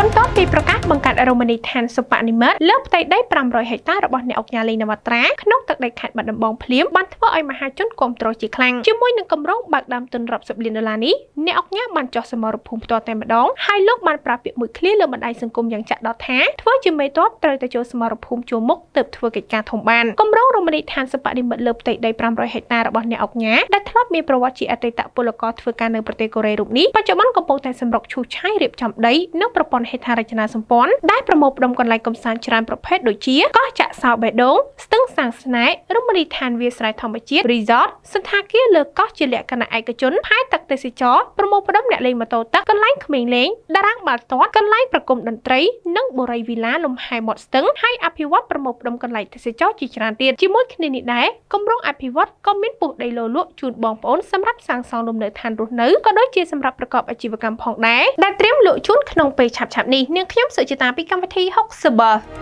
បន្ទាប់ពីប្រកាសបង្កើតរមណីយដ្ឋានសុបនិមិត្តលើផ្ទៃដី500ហិកតារបស់អ្នកអង្គការលេងនវត្រាក្នុងទឹកដីខេត្តបាត់ដំបងភ្លាមបានធ្វើឲ្យមហាជនគាំទ្រជាខ្លាំងជាមួយនឹងគម្រោងបើកដើមទុនរាប់សិបលានដុល្លារនេះអ្នកអង្គការបានចុះសមរភូមិផ្ទាល់តែម្ដងហើយលោកបានប្រាពាក្យមួយឃ្លាលើបណ្ដាញសង្គមយ៉ាងចាក់ដោតថាធ្វើជាមេតបត្រូវតែចូលសមរភូមិជួមុខទើបធ្វើកិច្ចការធំបានគម្រោងមណីយដ្ឋានសិប្បនិម្មិតលើផ្ទៃដី500ហិកតារបស់អ្នកអុកញ៉ាដែលធ្លាប់មានប្រវត្តិជាអតីតពលករធ្វើការនៅប្រទេសកូរ៉េរូបនេះបច្ចុប្បន្នកំពុងតែសម្រុកឈូសឆាយរៀបចំដីនិងប្រព័ន្ធហេដ្ឋារចនាសម្ព័ន្ធដែលប្រមូលផ្ដុំកន្លែងកំសាន្តច្រើនប្រភេទដូចជាកោះចាក់សោបេះដូងស្សាងស្នេហ៍រមណីយដ្ឋានវាលស្រែធម្មជាតិ Resort សន្តាគារលើកោះជាលក្ខណៈឯកជនផាយទឹកទេសចរប្រមូលផ្ដុំអ្នកលេងម៉ូតូទឹកកន្លែងក្មេងលេងតារាងបាល់ទាត់កន្លែងប្រគំតន្ត្រីនិងបុរីវីឡាលំហែមាត់ស្ទឹងហើយអភិវឌ្ឍប្រមូលផ្ដុំកន្លែងទេសចរជាច្រើនទៀតជាមួយគ្នានេះដែរគម្រោងអភិវឌ្ឍក៏មានពុះដីលោលក់ជូនបងប្អូនសម្រាប់សាងសង់លំនៅឋានរស់នៅក៏ដូចជាសម្រាប់ប្រកបអាជីវកម្មផងដែរដែលត្រៀមលក់ជូនក្នុងពេលឆាប់ៗនេះនាងខ្ញុំសុជាតាពីកម្មវិធី60